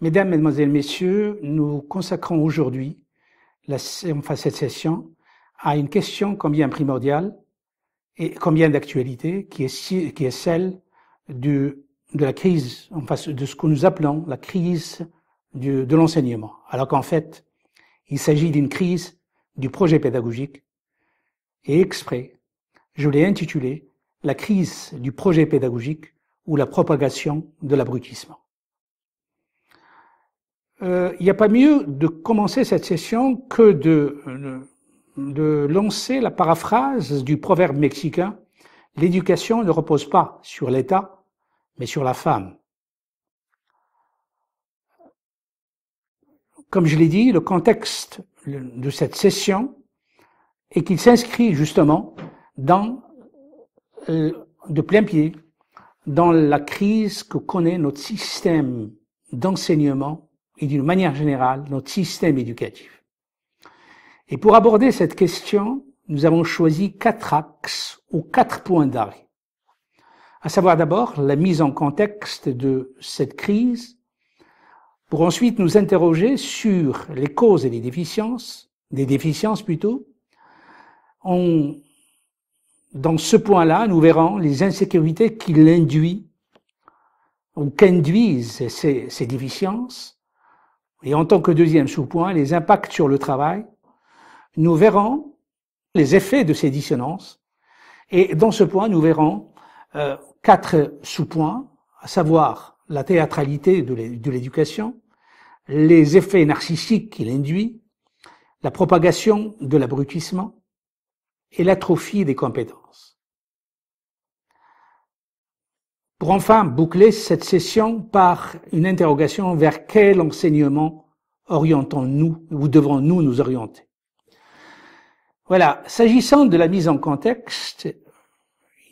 Mesdames, Mesdemoiselles, Messieurs, nous consacrons aujourd'hui, enfin cette session, à une question combien primordiale et combien d'actualité, qui est, celle de la crise, face de ce que nous appelons la crise de l'enseignement. Alors qu'en fait, il s'agit d'une crise du projet pédagogique. Et exprès, je l'ai intitulé La crise du projet pédagogique ou la propagation de l'abrutissement. Euh, il n'y a pas mieux de commencer cette session que euh, de, lancer la paraphrase du proverbe mexicain L'éducation ne repose pas sur l'État, mais sur la femme. Comme je l'ai dit, le contexte de cette session est qu'il s'inscrit justement dans, euh, de plein pied dans la crise que connaît notre système d'enseignement et d'une manière générale notre système éducatif. Et pour aborder cette question, nous avons choisi quatre axes ou quatre points d'arrêt. À savoir d'abord la mise en contexte de cette crise, pour ensuite nous interroger sur les causes et les déficiences, des déficiences plutôt. dans ce point-là, nous verrons les insécurités qui l'induisent ou qu'induisent ces déficiences et en tant que deuxième sous-point, les impacts sur le travail, nous verrons les effets de ces dissonances. Et dans ce point, nous verrons euh, quatre sous-points, à savoir la théâtralité de l'éducation, les effets narcissiques qu'il induit, la propagation de l'abrutissement et l'atrophie des compétences. Pour enfin boucler cette session par une interrogation vers quel enseignement orientons-nous ou devons-nous nous orienter Voilà, s'agissant de la mise en contexte,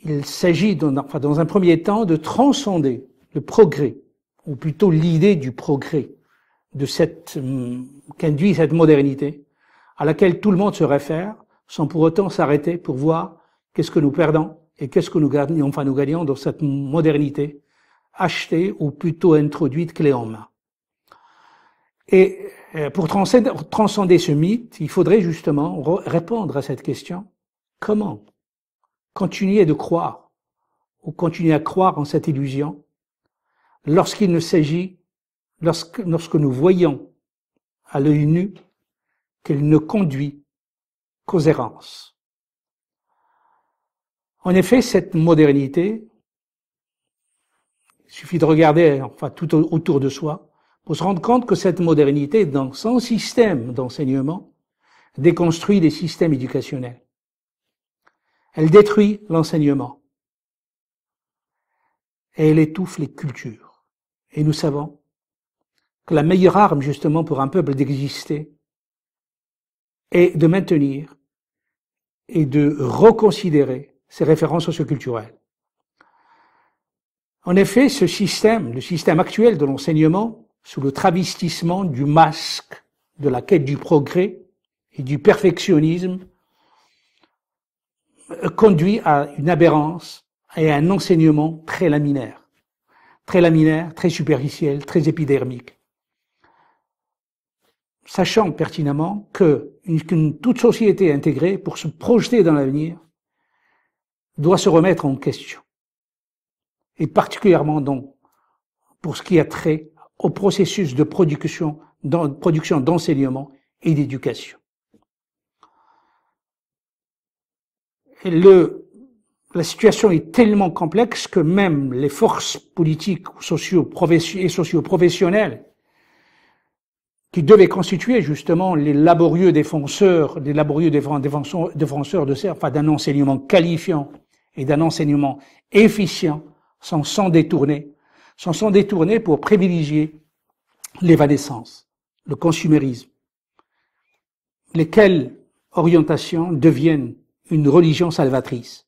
il s'agit dans, un premier temps de transcender le progrès, ou plutôt l'idée du progrès, de cette hum, qu'induit cette modernité, à laquelle tout le monde se réfère, sans pour autant s'arrêter pour voir qu'est-ce que nous perdons et qu'est-ce que nous gagnons Enfin, nous gagnons dans cette modernité achetée ou plutôt introduite clé en main. Et euh, pour transcender ce mythe, il faudrait justement répondre à cette question. Comment continuer de croire ou continuer à croire en cette illusion lorsqu'il ne s'agit, lorsque, lorsque nous voyons à l'œil nu qu'elle ne conduit qu'aux errances en effet, cette modernité, il suffit de regarder enfin, tout autour de soi pour se rendre compte que cette modernité, dans son système d'enseignement, déconstruit les systèmes éducationnels. Elle détruit l'enseignement. Et elle étouffe les cultures. Et nous savons que la meilleure arme justement pour un peuple d'exister est de maintenir et de reconsidérer ses références socioculturelles. En effet, ce système, le système actuel de l'enseignement, sous le travestissement du masque de la quête du progrès et du perfectionnisme, euh, conduit à une aberrance et à un enseignement très laminaire, très laminaire, très superficiel, très épidermique. Sachant pertinemment que toute société intégrée, pour se projeter dans l'avenir, doit se remettre en question. Et particulièrement donc pour ce qui a trait au processus de production, dans, production d'enseignement et d'éducation. Le, la situation est tellement complexe que même les forces politiques et socioprofessionnelles, professionnelles qui devaient constituer justement les laborieux défenseurs, les laborieux défenseurs de enfin, d'un enseignement qualifiant et d'un enseignement efficient, s'en sont détournés, s'en sont pour privilégier l'évanescence, le consumérisme, lesquelles orientations deviennent une religion salvatrice.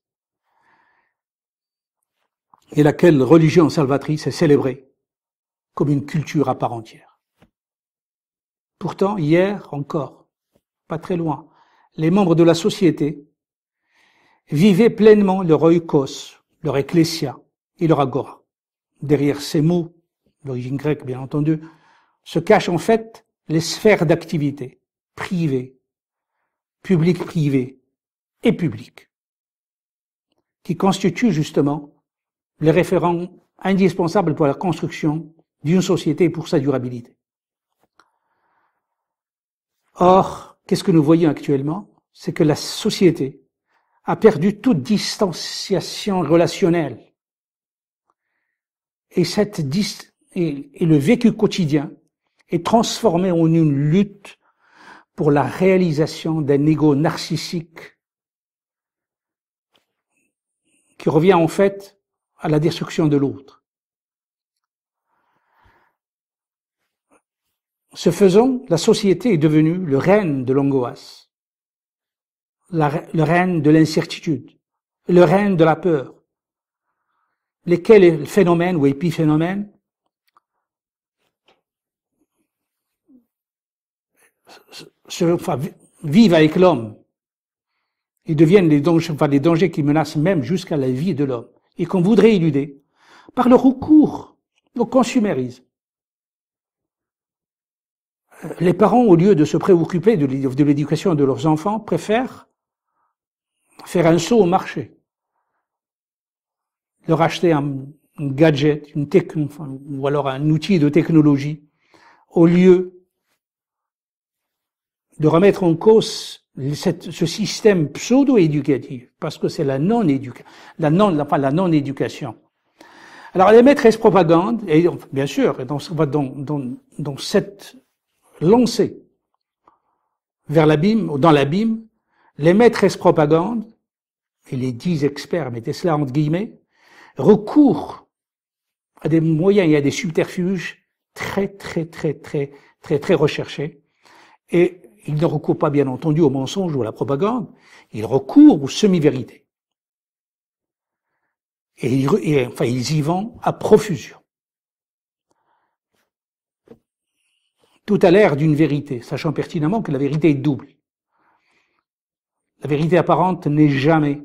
Et laquelle religion salvatrice est célébrée comme une culture à part entière. Pourtant, hier encore, pas très loin, les membres de la société Vivez pleinement leur oikos, leur ecclesia et leur agora. Derrière ces mots, d'origine grecque bien entendu, se cachent en fait les sphères d'activité privées, publiques-privées et publiques, qui constituent justement les référents indispensables pour la construction d'une société et pour sa durabilité. Or, qu'est-ce que nous voyons actuellement C'est que la société a perdu toute distanciation relationnelle. Et, cette et, le vécu quotidien est transformé en une lutte pour la réalisation d'un ego narcissique qui revient en fait à la destruction de l'autre. Ce faisant, la société est devenue le règne de l'angoisse le règne de l'incertitude, le règne de la peur. Lesquels est le phénomène ou épiphénomènes vivent avec l'homme. Ils deviennent des dangers, des dangers qui menacent même jusqu'à la vie de l'homme et qu'on voudrait éluder par le recours au consumérisme. Euh, les parents, au lieu de se préoccuper de l'éducation de leurs enfants, préfèrent faire un saut au marché, leur acheter un, gadget, une techn, ou alors un outil de technologie, au lieu de remettre en cause ce système pseudo-éducatif, parce que c'est la non-éducation, la non, la non-éducation. Alors les maîtresses propagande, et bien sûr, dans, dans cette lancée vers l'abîme, dans l'abîme, les maîtresses propagandes, et les dix experts, mettez cela entre guillemets, recourent à des moyens et à des subterfuges très, très, très, très, très, très recherchés. Et ils ne recourent pas, bien entendu, au mensonge ou à la propagande, ils recourent aux semi-vérités. Et, ils, enfin, ils y vont à profusion. Tout à l'air d'une vérité, sachant pertinemment que la vérité est double. La vérité apparente n'est jamais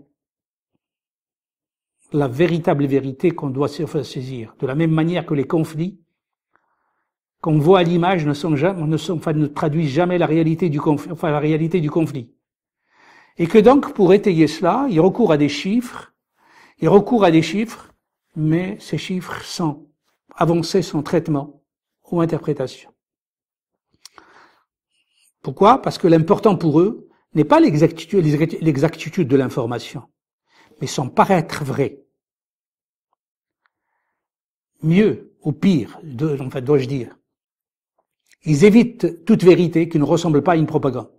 la véritable vérité qu'on doit saisir. De la même manière que les conflits qu'on voit à l'image ne sont jamais, ne traduisent jamais la réalité du conflit, Et que donc, pour étayer cela, il recourt à des chiffres, il recourt à des chiffres, mais ces chiffres sont avancer sans traitement ou interprétation. Pourquoi? Parce que l'important pour eux, n'est pas l'exactitude, de l'information, mais son paraître vrai. Mieux ou pire, en fait, dois-je dire, ils évitent toute vérité qui ne ressemble pas à une propagande.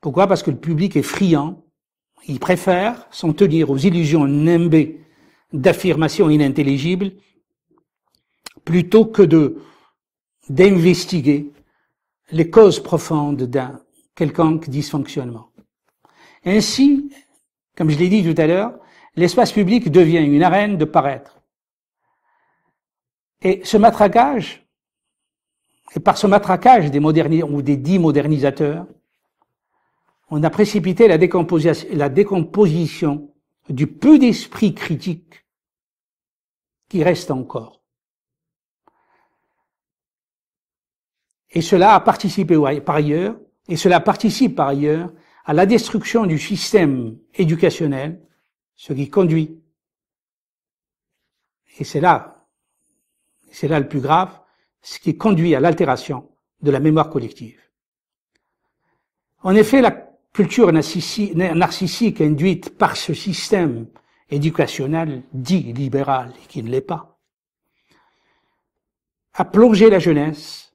Pourquoi Parce que le public est friand, il préfère s'en tenir aux illusions nimbées d'affirmations inintelligibles plutôt que de d'investiguer les causes profondes d'un quelconque dysfonctionnement. Ainsi, comme je l'ai dit tout à l'heure, l'espace public devient une arène de paraître. Et ce matraquage, et par ce matraquage des modernis, ou des dits modernisateurs, on a précipité la décomposition du peu d'esprit critique qui reste encore. Et cela a participé par ailleurs et cela participe par ailleurs à la destruction du système éducationnel, ce qui conduit, et c'est là, c'est là le plus grave, ce qui conduit à l'altération de la mémoire collective. En effet, la culture narcissique induite par ce système éducationnel dit libéral et qui ne l'est pas, a plongé la jeunesse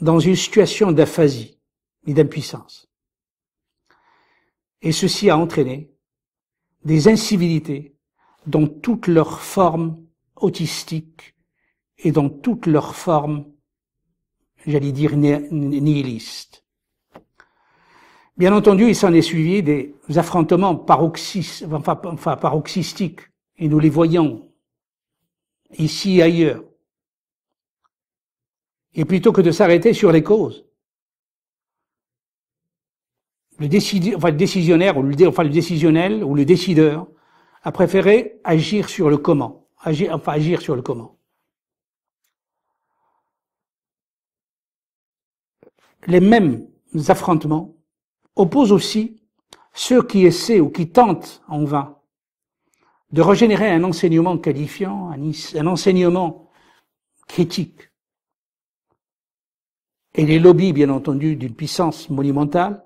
dans une situation d'aphasie, ni d'impuissance. Et ceci a entraîné des incivilités dans toutes leurs formes autistiques et dans toutes leurs formes, j'allais dire, nihilistes. Bien entendu, il s'en est suivi des affrontements paroxys, paroxystiques, et nous les voyons ici et ailleurs. Et plutôt que de s'arrêter sur les causes, le, décisionnaire ou le, décisionnel ou le décideur a préféré agir sur le comment, agir, enfin agir sur le comment. Les mêmes affrontements opposent aussi ceux qui essaient ou qui tentent en vain de régénérer un enseignement qualifiant, un, enseignement critique. Et les lobbies, bien entendu, d'une puissance monumentale,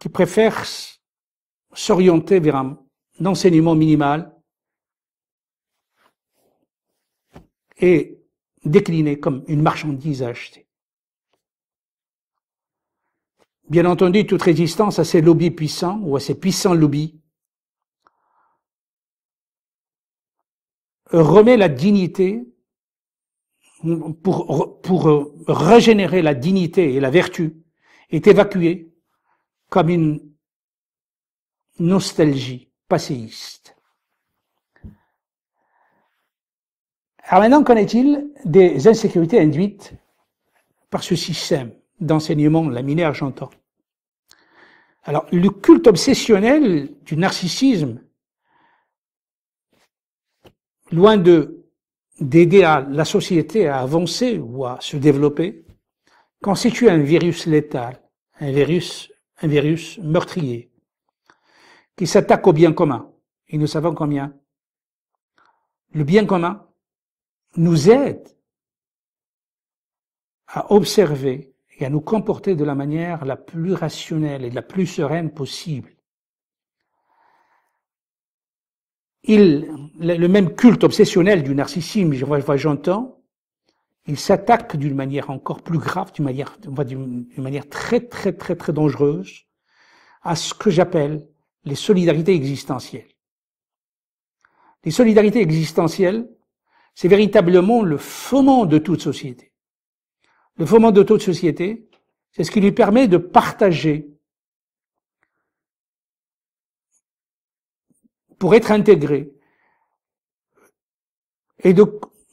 qui préfèrent s'orienter vers un enseignement minimal et décliner comme une marchandise à acheter. Bien entendu, toute résistance à ces lobbies puissants ou à ces puissants lobbies remet la dignité pour, pour régénérer la dignité et la vertu est évacuée comme une nostalgie passéiste. Alors maintenant, qu'en est-il des insécurités induites par ce système d'enseignement laminaire, j'entends Alors, le culte obsessionnel du narcissisme, loin de d'aider la société à avancer ou à se développer, constitue un virus létal, un virus un virus meurtrier qui s'attaque au bien commun. Et nous savons combien le bien commun nous aide à observer et à nous comporter de la manière la plus rationnelle et la plus sereine possible. Il, le même culte obsessionnel du narcissisme, j'entends, il s'attaque d'une manière encore plus grave, d'une manière, d'une manière très, très, très, très dangereuse à ce que j'appelle les solidarités existentielles. Les solidarités existentielles, c'est véritablement le foment de toute société. Le foment de toute société, c'est ce qui lui permet de partager pour être intégré et de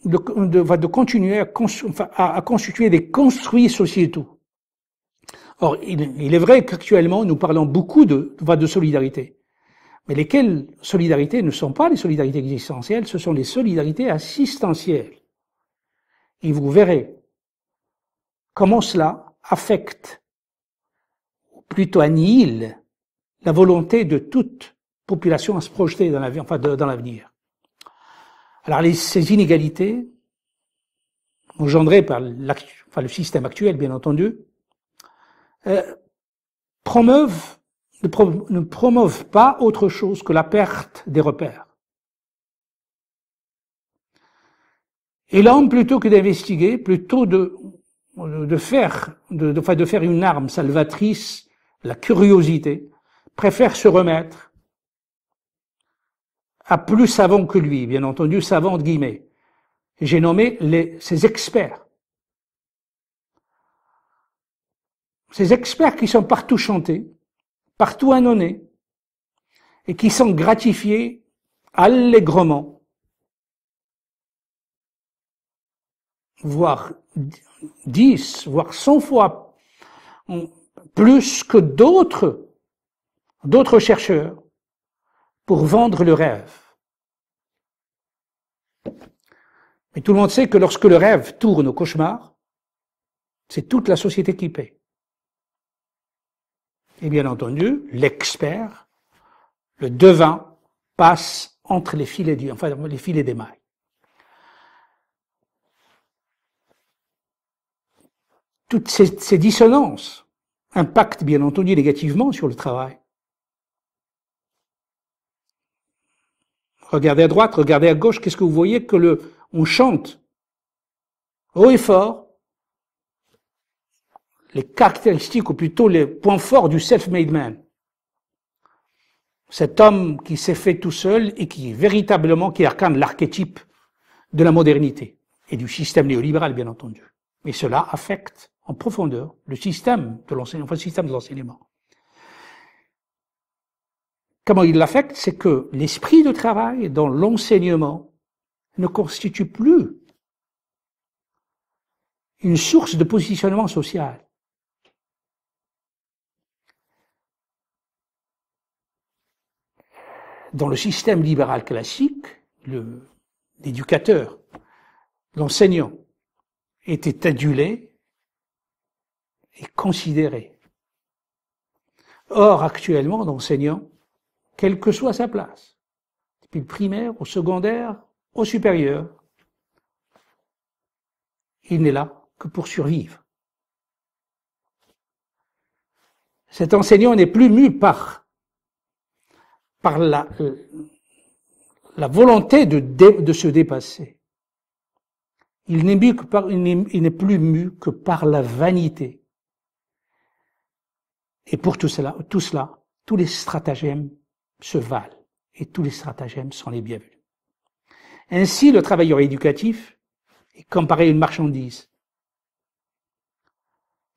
de, de, continuer à, à, constituer des construits sociétaux. Or, il, est vrai qu'actuellement, nous parlons beaucoup de, de solidarité, mais lesquelles solidarités ne sont pas les solidarités existentielles, ce sont les solidarités assistentielles. Et vous verrez comment cela affecte, ou plutôt annihile, la volonté de toute population à se projeter dans Enfin dans l'avenir. Alors les, ces inégalités, engendrées par le système actuel, bien entendu, euh, promeuvent, ne, promeuvent pas autre chose que la perte des repères. Et l'homme, plutôt que d'investiguer, plutôt de, de faire, de, de faire une arme salvatrice, la curiosité, préfère se remettre à plus savants que lui, bien entendu, savants de guillemets. J'ai nommé les, ces experts. Ces experts qui sont partout chantés, partout annonnés, et qui sont gratifiés allègrement, voire dix, voire cent fois plus que d'autres, d'autres chercheurs, pour vendre le rêve. Mais tout le monde sait que lorsque le rêve tourne au cauchemar, c'est toute la société qui paie. Et bien entendu, l'expert, le devin, passe entre les filets enfin, les des mailles. Toutes ces, ces dissonances impactent bien entendu négativement sur le travail. Regardez à droite, regardez à gauche, qu'est-ce que vous voyez que le, on chante haut et fort les caractéristiques, ou plutôt les points forts du self-made man. Cet homme qui s'est fait tout seul et qui véritablement qui incarne l'archétype de la modernité et du système néolibéral, bien entendu. Mais cela affecte en profondeur le système de l'enseignement, le système de l'enseignement. Comment il l'affecte C'est que l'esprit de travail dans l'enseignement ne constitue plus une source de positionnement social. Dans le système libéral classique, l'éducateur, l'enseignant, était adulé et considéré. Or, actuellement, l'enseignant quelle que soit sa place, depuis le primaire au secondaire au supérieur. Il n'est là que pour survivre. Cet enseignant n'est plus mu par, par la, la volonté de, de se dépasser. Il n'est, que par, il n'est plus mu que par la vanité. Et pour tout cela, tout cela, tous les stratagèmes se valent et tous les stratagèmes sont les bienvenus. Ainsi, le travailleur éducatif est comparé à une marchandise,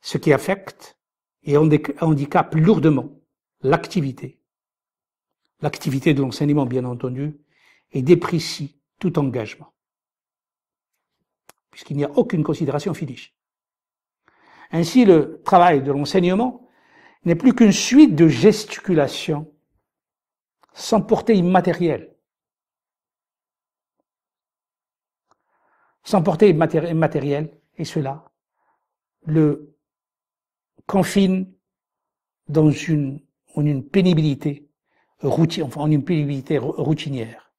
ce qui affecte et handicape lourdement l'activité, l'activité de l'enseignement bien entendu, et déprécie tout engagement, puisqu'il n'y a aucune considération finie. Ainsi, le travail de l'enseignement n'est plus qu'une suite de gesticulations sans portée immatérielle. Sans portée immatérielle, et cela le confine dans une, une pénibilité enfin, en une pénibilité routinière.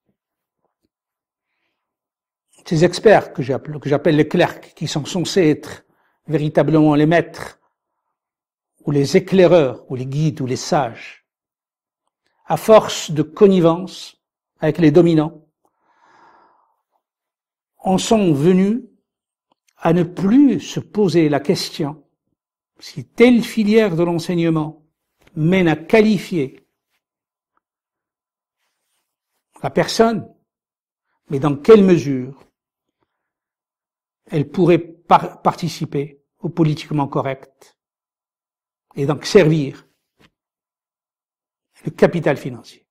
Ces experts que j'appelle les clercs, qui sont censés être véritablement les maîtres, ou les éclaireurs, ou les guides, ou les sages, à force de connivence avec les dominants, en sont venus à ne plus se poser la question si telle filière de l'enseignement mène à qualifier la personne, mais dans quelle mesure elle pourrait participer au politiquement correct et donc servir le capital financier.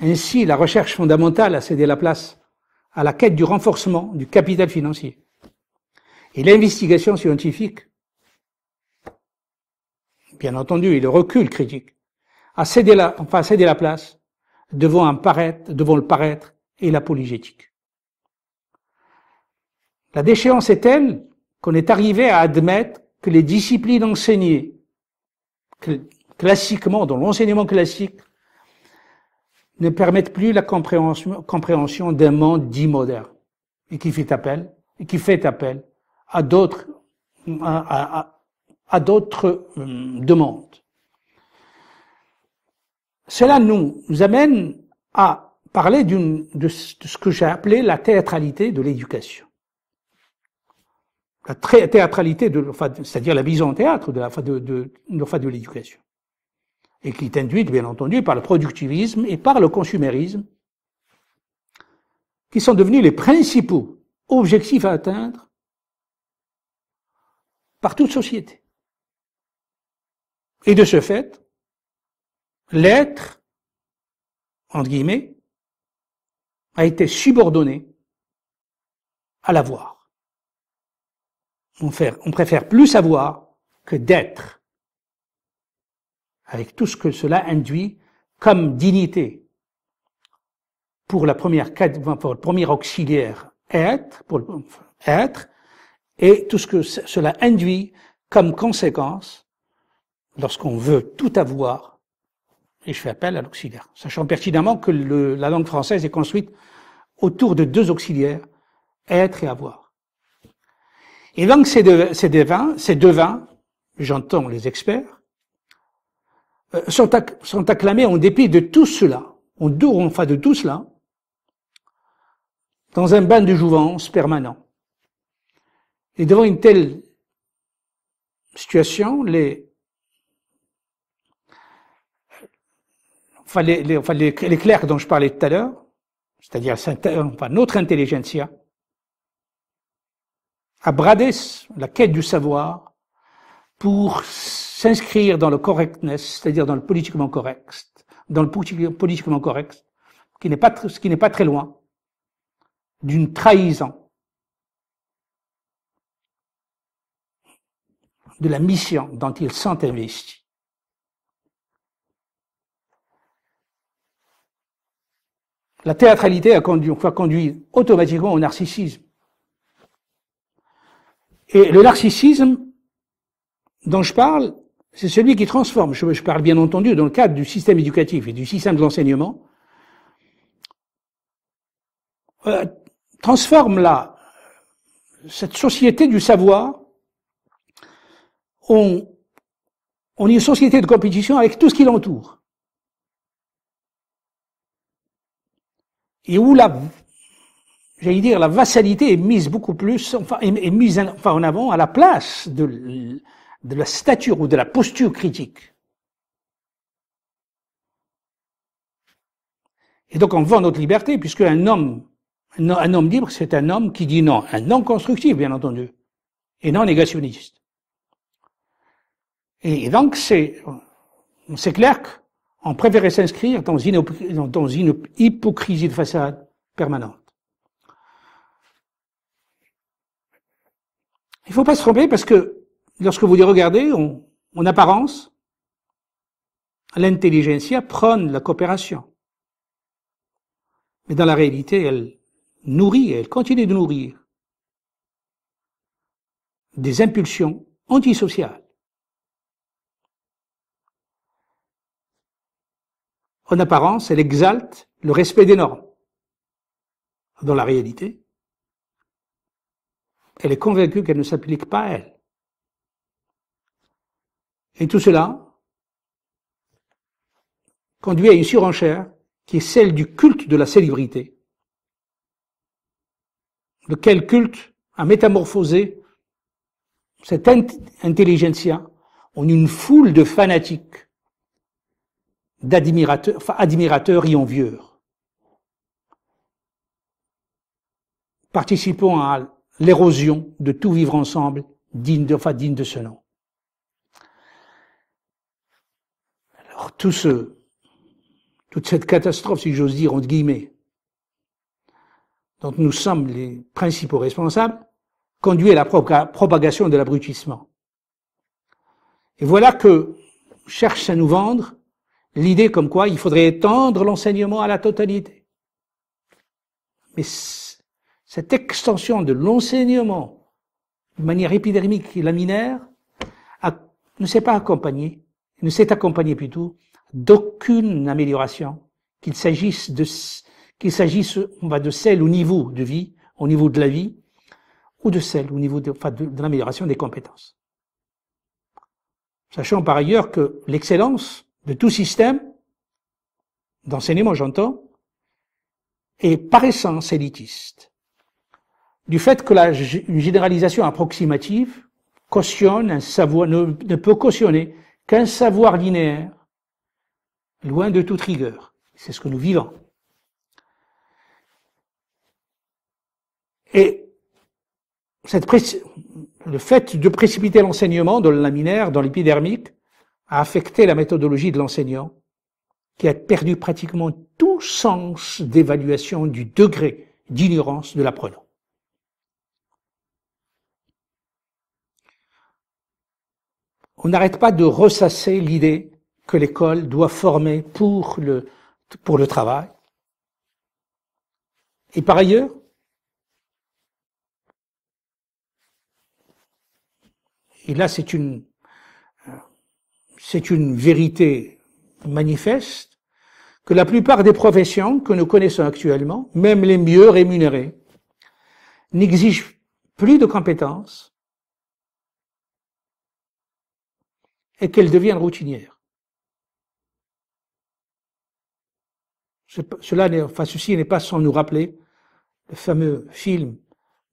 Ainsi, la recherche fondamentale a cédé la place à la quête du renforcement du capital financier. Et l'investigation scientifique, bien entendu, et le recul critique, a cédé la, la place devant, un paraître, devant le paraître et la polygétique. La déchéance est telle qu'on est arrivé à admettre que les disciplines enseignées, que classiquement, dans l'enseignement classique, ne permettent plus la compréhension, d'un monde dit moderne, et qui fait appel, et qui fait appel à d'autres, à, d'autres hum, demandes. Cela nous, amène à parler d'une, de, ce que j'ai appelé la théâtralité de l'éducation. La théâtralité de, c'est-à-dire la mise en théâtre de la, de, de l'éducation et qui est induite, bien entendu, par le productivisme et par le consumérisme, qui sont devenus les principaux objectifs à atteindre par toute société. Et de ce fait, l'être, entre guillemets, a été subordonné à l'avoir. On, on préfère plus avoir que d'être avec tout ce que cela induit comme dignité pour la première pour le premier auxiliaire être pour être et tout ce que cela induit comme conséquence lorsqu'on veut tout avoir et je fais appel à l'auxiliaire sachant pertinemment que la langue française est construite autour de deux auxiliaires être et avoir et donc ces deux, ces ces deux j'entends les experts euh, sont, acclamés en dépit de tout cela, en en enfin de tout cela, dans un bain de jouvence permanent. Et devant une telle situation, les, les, clercs dont je parlais tout à l'heure, c'est-à-dire notre intelligentsia, a bradé la quête du savoir pour s'inscrire dans le correctness, c'est-à-dire dans le politiquement correct, dans le politiquement correct, qui n'est pas, ce qui n'est pas très loin d'une trahison de la mission dont ils sont investis. La théâtralité a conduit, conduit automatiquement au narcissisme. Et le narcissisme dont je parle c'est celui qui transforme. Je, parle bien entendu dans le cadre du système éducatif et du système de l'enseignement. Euh, transforme là cette société du savoir en, une société de compétition avec tout ce qui l'entoure. Et où la, j'allais dire, la vassalité est mise beaucoup plus, enfin, est, mise enfin, en avant à la place de de la stature ou de la posture critique. Et donc on vend notre liberté, puisque un homme, un homme libre, c'est un homme qui dit non, un homme constructif, bien entendu, et non négationniste. Et, donc c'est, c'est clair qu'on préférait s'inscrire dans une, dans une hypocrisie de façade permanente. Il ne faut pas se tromper parce que lorsque vous les regardez, en apparence, l'intelligentsia prône la coopération. Mais dans la réalité, elle nourrit, elle continue de nourrir des impulsions antisociales. En apparence, elle exalte le respect des normes. Dans la réalité, elle est convaincue qu'elle ne s'applique pas à elle. Et tout cela conduit à une surenchère qui est celle du culte de la célébrité, lequel culte a métamorphosé cette intelligentsia en une foule de fanatiques, d'admirateurs, enfin, admirateurs et envieurs, participant à l'érosion de tout vivre ensemble digne de, enfin, digne de ce nom. toute cette catastrophe, si j'ose dire, entre guillemets, dont nous sommes les principaux responsables, conduit à la propagation de l'abrutissement. Et voilà que cherche à nous vendre l'idée comme quoi il faudrait étendre l'enseignement à la totalité. Mais cette extension de l'enseignement de manière épidémique et laminaire ne s'est pas accompagnée ne s'est accompagné plutôt d'aucune amélioration, qu'il s'agisse de qu'il s'agisse on va de celle au niveau de vie, au niveau de la vie, ou de celle au niveau de, de, l'amélioration des compétences. Sachant par ailleurs que l'excellence de tout système d'enseignement, j'entends, est par essence élitiste. Du fait que la, généralisation approximative cautionne un ne peut cautionner qu'un savoir linéaire, loin de toute rigueur. C'est ce que nous vivons. Et le fait de précipiter l'enseignement dans le laminaire, dans l'épidermique, a affecté la méthodologie de l'enseignant, qui a perdu pratiquement tout sens d'évaluation du degré d'ignorance de l'apprenant. on n'arrête pas de ressasser l'idée que l'école doit former pour le, pour le travail. Et par ailleurs, et là c'est une, c'est une vérité manifeste, que la plupart des professions que nous connaissons actuellement, même les mieux rémunérées, n'exigent plus de compétences, et qu'elle devienne routinière. Cela n'est, enfin, ceci n'est pas sans nous rappeler le fameux film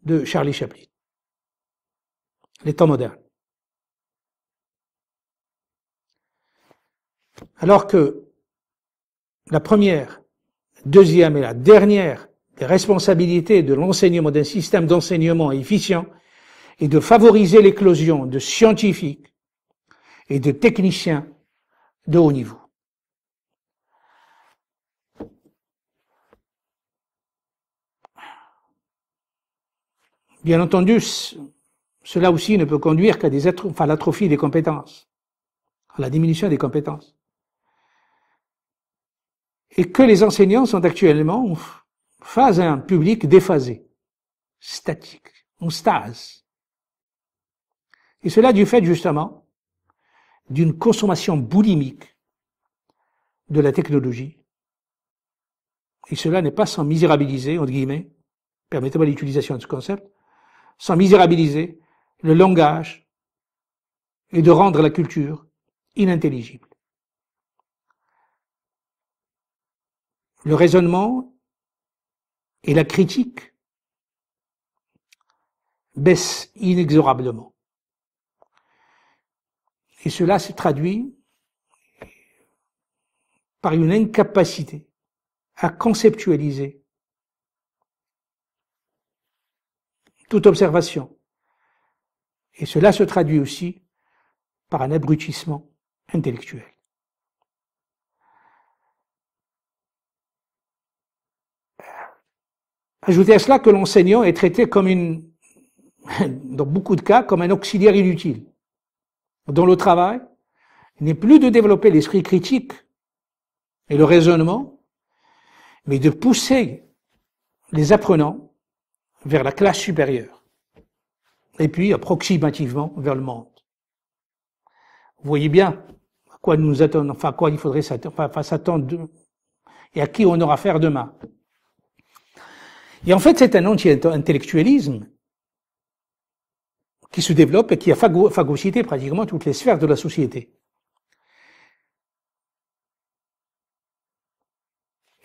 de Charlie Chaplin, Les temps modernes. Alors que la première, deuxième et la dernière des responsabilités de l'enseignement d'un système d'enseignement efficient est de favoriser l'éclosion de scientifiques et de techniciens de haut niveau. Bien entendu, cela aussi ne peut conduire qu'à des enfin, l'atrophie des compétences, à la diminution des compétences. Et que les enseignants sont actuellement face à un public déphasé, statique, en stase. Et cela du fait justement d'une consommation boulimique de la technologie. Et cela n'est pas sans misérabiliser, entre guillemets, permettez-moi l'utilisation de ce concept, sans misérabiliser le langage et de rendre la culture inintelligible. Le raisonnement et la critique baissent inexorablement. Et cela se traduit par une incapacité à conceptualiser toute observation. Et cela se traduit aussi par un abrutissement intellectuel. Ajoutez à cela que l'enseignant est traité comme une, dans beaucoup de cas, comme un auxiliaire inutile dans le travail, n'est plus de développer l'esprit critique et le raisonnement, mais de pousser les apprenants vers la classe supérieure, et puis approximativement vers le monde. Vous voyez bien à quoi nous attendons, enfin à quoi il faudrait s'attendre et à qui on aura affaire demain. Et en fait, c'est un anti-intellectualisme qui se développe et qui a phagocyté pratiquement toutes les sphères de la société.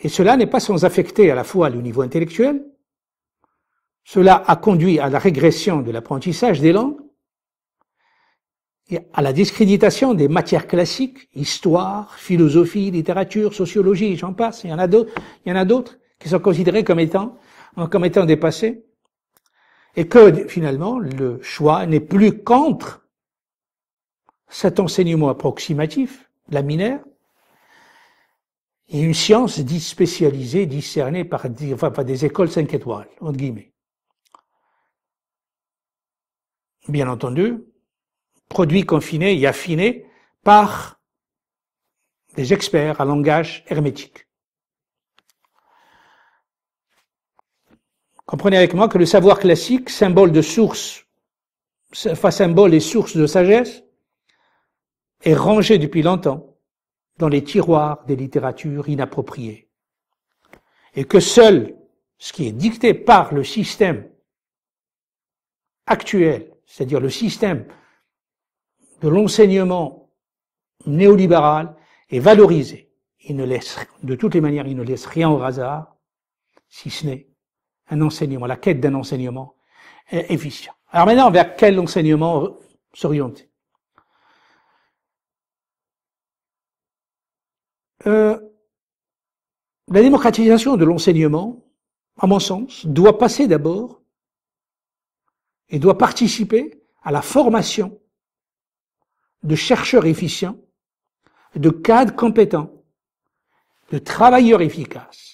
Et cela n'est pas sans affecter à la fois le niveau intellectuel, cela a conduit à la régression de l'apprentissage des langues, et à la discréditation des matières classiques, histoire, philosophie, littérature, sociologie, j'en passe, il y en a d'autres, il y en a d'autres qui sont considérés comme étant, comme étant dépassés et que finalement le choix n'est plus contre cet enseignement approximatif, laminaire, et une science dite spécialisée, discernée par, des, des écoles cinq étoiles, entre guillemets. Bien entendu, produit confiné et affiné par des experts à langage hermétique. Comprenez avec moi que le savoir classique, symbole de source, enfin symbole et source de sagesse, est rangé depuis longtemps dans les tiroirs des littératures inappropriées. Et que seul ce qui est dicté par le système actuel, c'est-à-dire le système de l'enseignement néolibéral, est valorisé. Il ne laisse, de toutes les manières, il ne laisse rien au hasard, si ce n'est un enseignement, la quête d'un enseignement efficient. Alors maintenant, vers quel enseignement s'orienter euh, La démocratisation de l'enseignement, à mon sens, doit passer d'abord et doit participer à la formation de chercheurs efficients, de cadres compétents, de travailleurs efficaces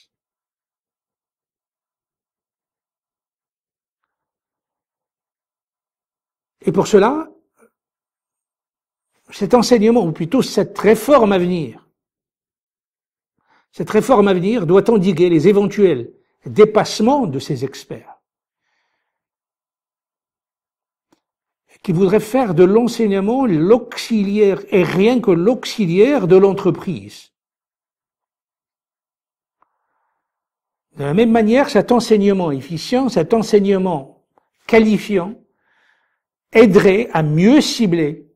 Et pour cela, cet enseignement, ou plutôt cette réforme à venir, cette réforme à venir doit endiguer les éventuels dépassements de ces experts qui voudraient faire de l'enseignement l'auxiliaire et rien que l'auxiliaire de l'entreprise. De la même manière, cet enseignement efficient, cet enseignement qualifiant, aiderait à mieux cibler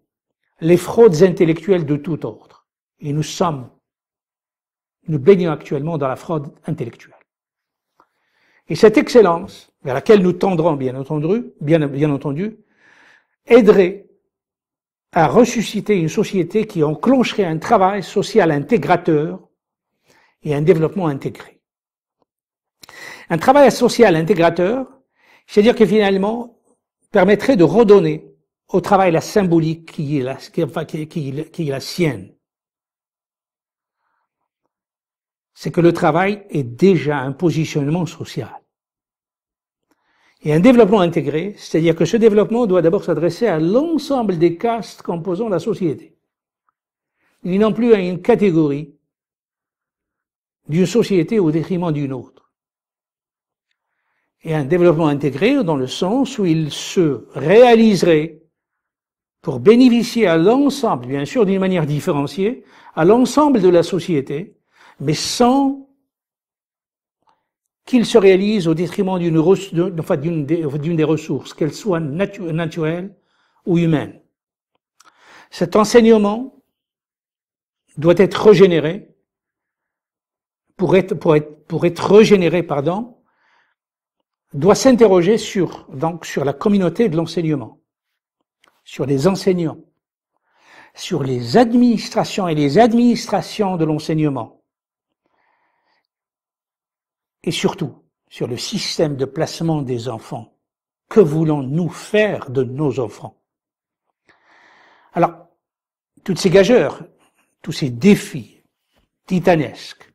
les fraudes intellectuelles de tout ordre. Et nous sommes, nous baignons actuellement dans la fraude intellectuelle. Et cette excellence, vers laquelle nous tendrons bien entendu, bien, entendu, aiderait à ressusciter une société qui enclencherait un travail social intégrateur et un développement intégré. Un travail social intégrateur, c'est-à-dire que finalement, permettrait de redonner au travail la symbolique qui est la, sienne. C'est que le travail est déjà un positionnement social. Et un développement intégré, c'est-à-dire que ce développement doit d'abord s'adresser à l'ensemble des castes composant la société. Il n'est non plus à une catégorie d'une société au détriment d'une autre et un développement intégré dans le sens où il se réaliserait pour bénéficier à l'ensemble, bien sûr d'une manière différenciée, à l'ensemble de la société, mais sans qu'il se réalise au détriment d'une des, des ressources, qu'elles soient naturelles naturelle ou humaines. Cet enseignement doit être régénéré pour être, pour être, pour être régénéré, pardon, doit s'interroger sur, donc, sur la communauté de l'enseignement, sur les enseignants, sur les administrations et les administrations de l'enseignement, et surtout sur le système de placement des enfants. Que voulons-nous faire de nos enfants Alors, toutes ces gageurs, tous ces défis titanesques,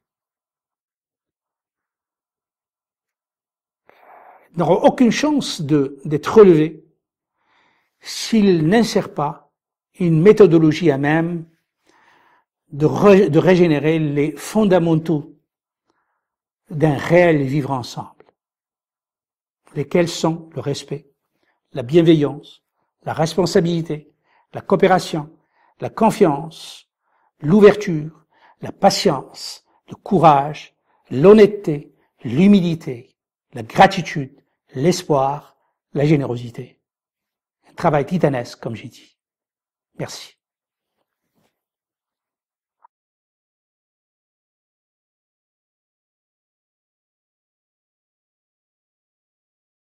n'auront aucune chance d'être relevés s'ils n'insèrent pas une méthodologie à même de, de régénérer les fondamentaux d'un réel vivre ensemble, lesquels sont le respect, la bienveillance, la responsabilité, la coopération, la confiance, l'ouverture, la patience, le courage, l'honnêteté, l'humilité, la gratitude, l'espoir, la générosité. Un travail titanesque, comme j'ai dit. Merci.